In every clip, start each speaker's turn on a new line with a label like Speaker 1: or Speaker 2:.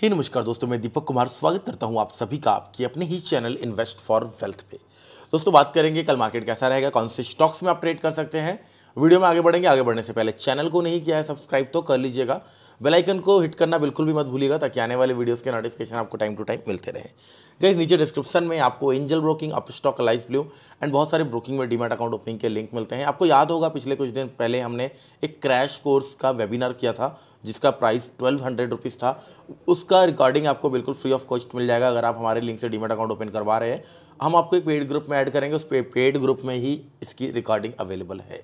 Speaker 1: ही नमस्कार दोस्तों मैं दीपक कुमार स्वागत करता हूं आप सभी का आपके अपने ही चैनल इन्वेस्ट फॉर वेल्थ पे दोस्तों बात करेंगे कल मार्केट कैसा रहेगा कौन से स्टॉक्स में आप ट्रेड कर सकते हैं वीडियो में आगे बढ़ेंगे आगे बढ़ने से पहले चैनल को नहीं किया है सब्सक्राइब तो कर लीजिएगा बेल आइकन को हिट करना बिल्कुल भी मत भूलिएगा ताकि आने वाले वीडियोस के नोटिफिकेशन आपको टाइम टू टाइम मिलते रहे गई नीचे डिस्क्रिप्शन में आपको एंजल ब्रोकिंग अप स्टॉक लाइफ ब्लू एंड बहुत सारे ब्रोकिंग में डीमेट अकाउंट ओपनिंग के लिंक मिलते हैं आपको याद होगा पिछले कुछ दिन पहले हमने एक क्रैश कोर्स का वेबिनार किया था जिसका प्राइस ट्वेल्व हंड्रेड रुपीज़ था उसका रिकॉर्डिंग आपको बिल्कुल फ्री ऑफ कॉस्ट मिल जाएगा अगर आप हमारे लिंक से डीमेट अकाउंट ओपन करवा रहे हैं हम आपको एक पेड ग्रुप में ऐड करेंगे उस पेड ग्रुप में ही इसकी रिकॉर्डिंग अवेलेबल है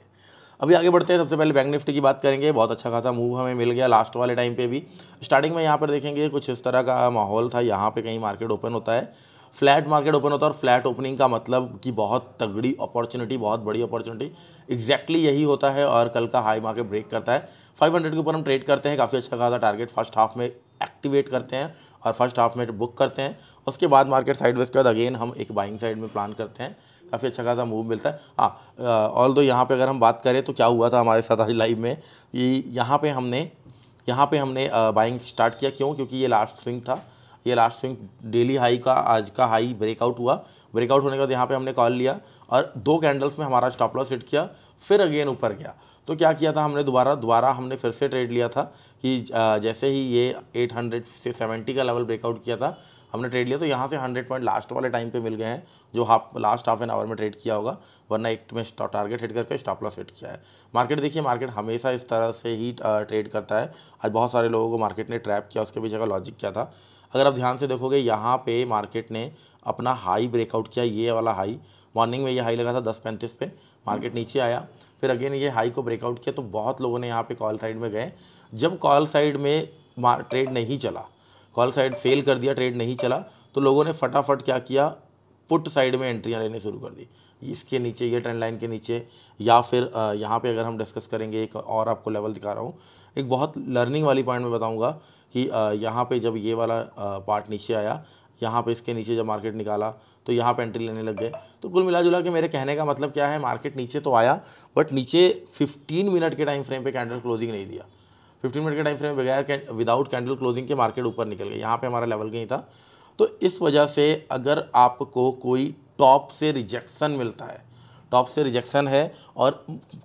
Speaker 1: अभी आगे बढ़ते हैं सबसे पहले बैंक निफ्टी की बात करेंगे बहुत अच्छा खासा मूव हमें मिल गया लास्ट वाले टाइम पे भी स्टार्टिंग में यहाँ पर देखेंगे कुछ इस तरह का माहौल था यहाँ पे कहीं मार्केट ओपन होता है फ्लैट मार्केट ओपन होता है और फ्लैट ओपनिंग का मतलब कि बहुत तगड़ी अपॉर्चुनिटी बहुत बड़ी अपॉर्चुनिटी एग्जैक्टली यही होता है और कल का हाई मार्केट ब्रेक करता है 500 के ऊपर हम ट्रेड करते हैं काफ़ी अच्छा खासा टारगेट फर्स्ट हाफ में एक्टिवेट करते हैं और फर्स्ट हाफ में बुक करते हैं उसके बाद मार्केट साइड वेज के बाद अगेन हम एक बाइंग साइड में प्लान करते हैं काफ़ी अच्छा खासा मूव मिलता है हाँ ऑल दो यहाँ पर अगर हम बात करें तो क्या हुआ था हमारे साथ आज लाइव में कि यहाँ पर हमने यहाँ पे हमने बाइंग स्टार्ट किया क्यों क्योंकि ये लास्ट स्विंग था ये लास्ट स्विंग डेली हाई का आज का हाई ब्रेकआउट हुआ ब्रेकआउट होने के बाद यहाँ पे हमने कॉल लिया और दो कैंडल्स में हमारा स्टॉप लॉस हिट किया फिर अगेन ऊपर गया तो क्या किया था हमने दोबारा दोबारा हमने फिर से ट्रेड लिया था कि जैसे ही ये 800 से 70 का लेवल ब्रेकआउट किया था हमने ट्रेड लिया तो यहाँ से 100 पॉइंट लास्ट वाले टाइम पे मिल गए हैं जो half last half an hour में ट्रेड किया होगा वरना एक में टारगेट हिट करके स्टॉप लॉस हिट किया है मार्केट देखिए मार्केट हमेशा इस तरह से ही ट्रेड करता है आज बहुत सारे लोगों को मार्केट ने ट्रैप किया उसके पीछे का लॉजिक क्या था अगर आप ध्यान से देखोगे यहाँ पे मार्केट ने अपना हाई ब्रेकआउट किया ये वाला हाई मॉर्निंग में ये हाई लगा था दस पैंतीस पे मार्केट नीचे आया फिर अगेन ये हाई को ब्रेकआउट किया तो बहुत लोगों ने यहाँ पे कॉल साइड में गए जब कॉल साइड में ट्रेड नहीं चला कॉल साइड फेल कर दिया ट्रेड नहीं चला तो लोगों ने फटाफट क्या किया पुट साइड में एंट्रियाँ लेने शुरू कर दी इसके नीचे ये ट्रेंड लाइन के नीचे या फिर यहाँ पे अगर हम डिस्कस करेंगे एक और आपको लेवल दिखा रहा हूँ एक बहुत लर्निंग वाली पॉइंट में बताऊँगा कि यहाँ पे जब ये वाला पार्ट नीचे आया यहाँ पे इसके नीचे जब मार्केट निकाला तो यहाँ पे एंट्री लेने लग गए तो कुल मिला जुला के मेरे कहने का मतलब क्या है मार्केट नीचे तो आया बट नीचे 15 मिनट के टाइम फ्रेम पे कैंडल क्लोजिंग नहीं दिया 15 मिनट के टाइम फ्रेम बगैर विदाउट कैंडल क्लोजिंग के मार्केट ऊपर निकल गए यहाँ पर हमारा लेवल कहीं था तो इस वजह से अगर आपको कोई टॉप से रिजेक्शन मिलता है टॉप से रिजेक्शन है और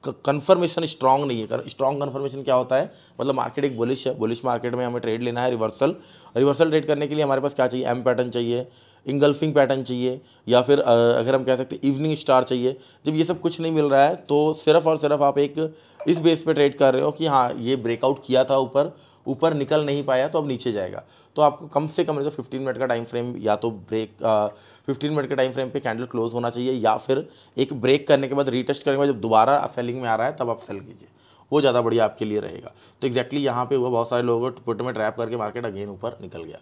Speaker 1: कन्फर्मेशन स्ट्रांग नहीं है स्ट्रांग कन्फर्मेशन क्या होता है मतलब मार्केट एक बुलिश है बुलिश मार्केट में हमें ट्रेड लेना है रिवर्सल रिवर्सल ट्रेड करने के लिए हमारे पास क्या चाहिए एम पैटर्न चाहिए इंगल्फिंग पैटर्न चाहिए या फिर अगर हम कह सकते हैं इवनिंग स्टार चाहिए जब ये सब कुछ नहीं मिल रहा है तो सिर्फ और सिर्फ आप एक इस बेस पर ट्रेड कर रहे हो कि हाँ ये ब्रेकआउट किया था ऊपर ऊपर निकल नहीं पाया तो अब नीचे जाएगा तो आपको कम से कम तो 15 मिनट का टाइम फ्रेम या तो ब्रेक फिफ्टीन मिनट के टाइम फ्रेम पे कैंडल क्लोज होना चाहिए या फिर एक ब्रेक करने के बाद रीटेस्ट करने के बाद जब दोबारा सेलिंग में आ रहा है तब आप सेल कीजिए वो ज़्यादा बढ़िया आपके लिए रहेगा तो एक्जैक्टली यहाँ पे हुआ बहुत सारे लोगों को पुट में ट्रैप करके मार्केट अगेन ऊपर निकल गया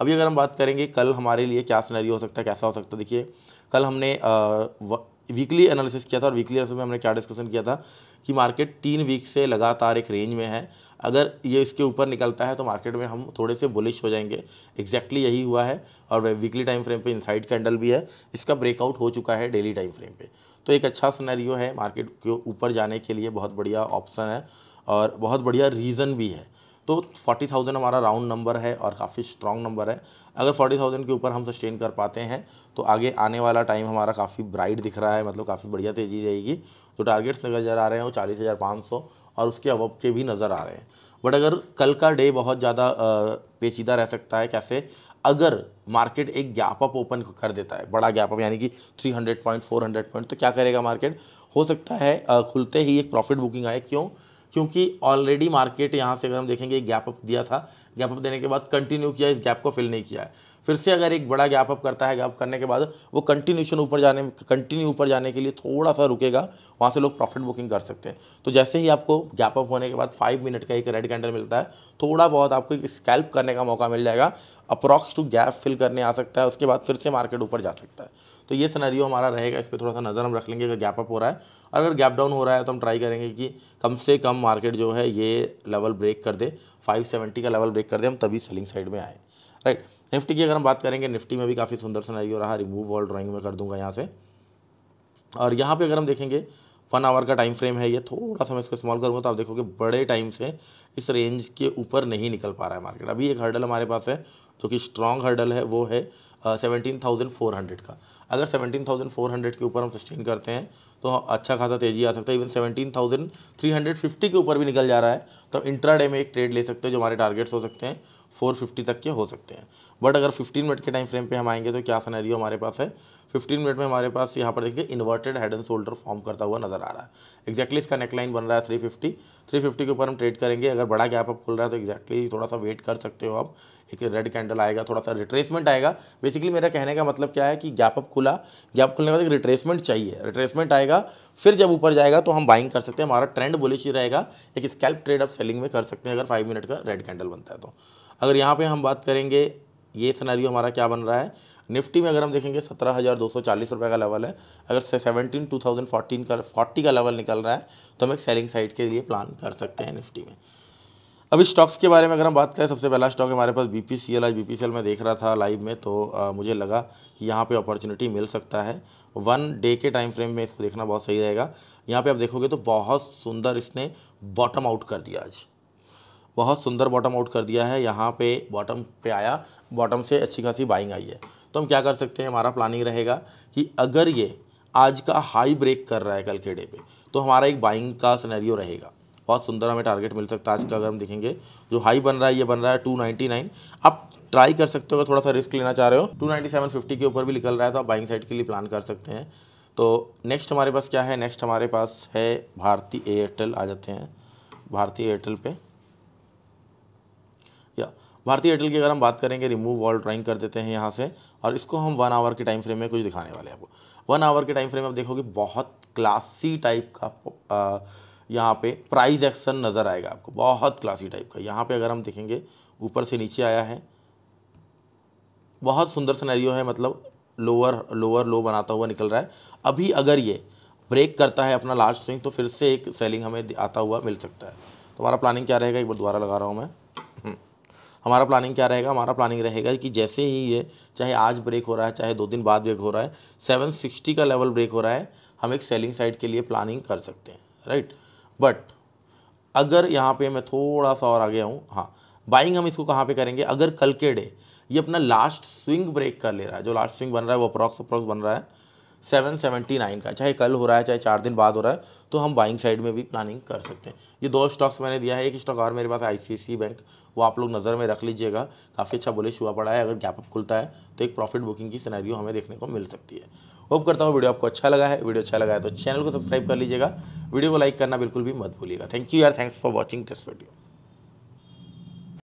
Speaker 1: अभी अगर हम बात करेंगे कल हमारे लिए क्या सिनेरियो हो सकता है कैसा हो सकता है देखिए कल हमने वीकली एनालिसिस किया था और वीकली एनालिसिस में हमने क्या डिस्कशन किया था कि मार्केट तीन वीक से लगातार एक रेंज में है अगर ये इसके ऊपर निकलता है तो मार्केट में हम थोड़े से बुलिश हो जाएंगे एग्जैक्टली यही हुआ है और वीकली टाइम फ्रेम पे इनसाइड कैंडल भी है इसका ब्रेकआउट हो चुका है डेली टाइम फ्रेम पर तो एक अच्छा सनैरियो है मार्केट के ऊपर जाने के लिए बहुत बढ़िया ऑप्शन है और बहुत बढ़िया रीज़न भी है तो फोर्टी थाउजेंड हमारा राउंड नंबर है और काफ़ी स्ट्रॉन्ग नंबर है अगर फोर्टी थाउजेंड के ऊपर हम सस्टेन कर पाते हैं तो आगे आने वाला टाइम हमारा काफ़ी ब्राइट दिख रहा है मतलब काफ़ी बढ़िया तेज़ी रहेगी तो टारगेट्स नज़र आ रहे हैं वो चालीस हज़ार पाँच सौ और उसके अवब के भी नज़र आ रहे हैं बट अगर कल का डे बहुत ज़्यादा पेचीदा रह सकता है कैसे अगर मार्केट एक गैप अप ओपन कर देता है बड़ा गैप अप यानी कि 300 पॉइंट 400 पॉइंट तो क्या करेगा मार्केट हो सकता है खुलते ही एक प्रॉफिट बुकिंग आए क्यों क्योंकि ऑलरेडी मार्केट यहाँ से अगर हम देखेंगे गैप अप दिया था गैप अप देने के बाद कंटिन्यू किया इस गैप को फिल नहीं किया है फिर से अगर एक बड़ा गैप अप करता है गैप करने के बाद वो कंटिन्यूशन ऊपर जाने कंटिन्यू ऊपर जाने के लिए थोड़ा सा रुकेगा वहाँ से लोग प्रॉफिट बुकिंग कर सकते हैं तो जैसे ही आपको गैप अप होने के बाद फाइव मिनट का एक रेड कैंडल मिलता है थोड़ा बहुत आपको एक स्कैल्प करने का मौका मिल जाएगा अप्रॉक्स टू गैप फिल करने आ सकता है उसके बाद फिर से मार्केट ऊपर जा सकता है तो ये सनारियो हमारा रहेगा इस पर थोड़ा सा नज़र हम रख लेंगे अगर गैप अप हो रहा है और अगर गैप डाउन हो रहा है तो हम ट्राई करेंगे कि कम से कम मार्केट जो है ये लेवल ब्रेक कर दे 570 का लेवल ब्रेक कर दे हम तभी सेलिंग साइड में आए राइट निफ्टी की अगर हम बात करेंगे निफ्टी में भी काफ़ी सुंदर सुनाई हो रहा है रिमूव वॉल ड्राइंग में कर दूंगा यहाँ से और यहाँ पे अगर हम देखेंगे वन आवर का टाइम फ्रेम है ये थोड़ा सा मैं इसको स्मॉल करूँगा तो आप देखोगे बड़े टाइम से इस रेंज के ऊपर नहीं निकल पा रहा है मार्केट अभी एक हर्डल हमारे पास है जो कि स्ट्रॉन्ग हर्डल है वो है सेवनटीन थाउजेंड फोर हंड्रेड का अगर सेवनटीन थाउजेंड फोर हंड्रेड के ऊपर हम सस्टेन करते हैं तो अच्छा खासा तेज़ी आ सकता है even seventeen thousand three hundred fifty के ऊपर भी निकल जा रहा है तो इंट्रा डे में एक ट्रेड ले सकते हैं जो हमारे टारगेट्स हो सकते हैं फोर फिफ्टी तक के हो सकते हैं बट अगर फिफ्टीन मिनट के टाइम फ्रेम पर हम आएंगे तो क्या सनैरियो हमारे पास है 15 मिनट में हमारे पास यहाँ पर देखिए inverted head and shoulder form करता हुआ नजर आ रहा है एक्जैक्टली इसका नेकलाइन बन रहा है 350 350 के ऊपर हम ट्रेड करेंगे अगर बड़ा गैप अप खुल रहा है तो एक्जैक्टली थोड़ा सा वेट कर सकते हो आप एक रेड कैंडल आएगा थोड़ा सा रिट्रेसमेंट आएगा बेसिकली मेरा कहने का मतलब क्या है कि गैप अप खुला गैप खुलने के बाद एक रिट्रेसमेंट चाहिए रिट्रेसमेंट आएगा फिर जब ऊपर जाएगा तो हम बाइंग कर सकते हैं हमारा ट्रेंड बुलिश ही रहेगा एक स्कैल्प ट्रेड अप सेलिंग में कर सकते हैं अगर फाइव मिनट का रेड कैंडल बनता है तो अगर यहाँ पर हम बात करेंगे ये सनारियो हमारा क्या बन रहा है निफ्टी में अगर हम देखेंगे सत्रह हज़ार दो सौ चालीस रुपये का लेवल है अगर सेवनटीन टू थाउजेंड फोर्टीन का फोर्टी का लेवल निकल रहा है तो हम एक सेलिंग साइड के लिए प्लान कर सकते हैं निफ्टी में अभी स्टॉक्स के बारे में अगर हम बात करें सबसे पहला स्टॉक हमारे पास बी पी सी एल आज बी पी सी एल में देख रहा था लाइव में तो आ, मुझे लगा कि यहाँ पे अपॉर्चुनिटी मिल सकता है वन डे के टाइम फ्रेम में इसको देखना बहुत सही रहेगा यहाँ पे आप देखोगे तो बहुत सुंदर इसने बॉटम आउट कर दिया आज बहुत सुंदर बॉटम आउट कर दिया है यहाँ पे बॉटम पे आया बॉटम से अच्छी खासी बाइंग आई है तो हम क्या कर सकते हैं हमारा प्लानिंग रहेगा कि अगर ये आज का हाई ब्रेक कर रहा है कल के डे पे तो हमारा एक बाइंग का सिनेरियो रहेगा बहुत सुंदर हमें टारगेट मिल सकता है आज का अगर हम देखेंगे जो हाई बन रहा है ये बन रहा है टू आप ट्राई कर सकते हो अगर थोड़ा सा रिस्क लेना चाह रहे हो टू के ऊपर भी निकल रहा है तो आप बाइंग साइड के लिए प्लान कर सकते हैं तो नेक्स्ट हमारे पास क्या है नेक्स्ट हमारे पास है भारतीय एयरटेल आ जाते हैं भारतीय एयरटेल पर या भारतीय एयरटेल की अगर हम बात करेंगे रिमूव वॉल ड्राइंग कर देते हैं यहाँ से और इसको हम वन आवर के टाइम फ्रेम में कुछ दिखाने वाले हैं आपको वन आवर के टाइम फ्रेम में आप देखोगे बहुत क्लासी टाइप का यहाँ पे प्राइज एक्शन नज़र आएगा आपको बहुत क्लासी टाइप का यहाँ पे अगर हम देखेंगे ऊपर से नीचे आया है बहुत सुंदर सिनेरियो है मतलब लोअर लोअर लो बनाता हुआ निकल रहा है अभी अगर ये ब्रेक करता है अपना लास्ट स्विंग तो फिर से एक सेलिंग हमें आता हुआ मिल सकता है तुम्हारा प्लानिंग क्या रहेगा एक बार दोबारा लगा रहा हूँ मैं हमारा प्लानिंग क्या रहेगा हमारा प्लानिंग रहेगा कि जैसे ही ये चाहे आज ब्रेक हो रहा है चाहे दो दिन बाद ब्रेक हो रहा है सेवन सिक्सटी का लेवल ब्रेक हो रहा है हम एक सेलिंग साइड के लिए प्लानिंग कर सकते हैं राइट बट अगर यहाँ पे मैं थोड़ा सा और आ गया हूँ हाँ बाइंग हम इसको कहाँ पे करेंगे अगर कल के डे ये अपना लास्ट स्विंग ब्रेक कर ले रहा है जो लास्ट स्विंग बन रहा है वो अप्रॉक्स अप्रॉक्स बन रहा है सेवन सेवेंटी नाइन का चाहे कल हो रहा है चाहे चार दिन बाद हो रहा है तो हम बाइंग साइड में भी प्लानिंग कर सकते हैं ये दो स्टॉक्स मैंने दिया है एक स्टॉक और मेरे पास आई बैंक वो आप लोग नज़र में रख लीजिएगा काफ़ी अच्छा बोले हुआ पड़ा है अगर गैप अप खुलता है तो एक प्रॉफिट बुकिंग की सिनेरियो हमें देखने को मिल सकती है होप करता हूँ वीडियो आपको अच्छा लगा है वीडियो अच्छा लगा है तो चैनल को सब्सक्राइब कर लीजिएगा वीडियो को लाइक करना बिल्कुल भी मत भूलिएगा थैंक यू यार thanks for watching this video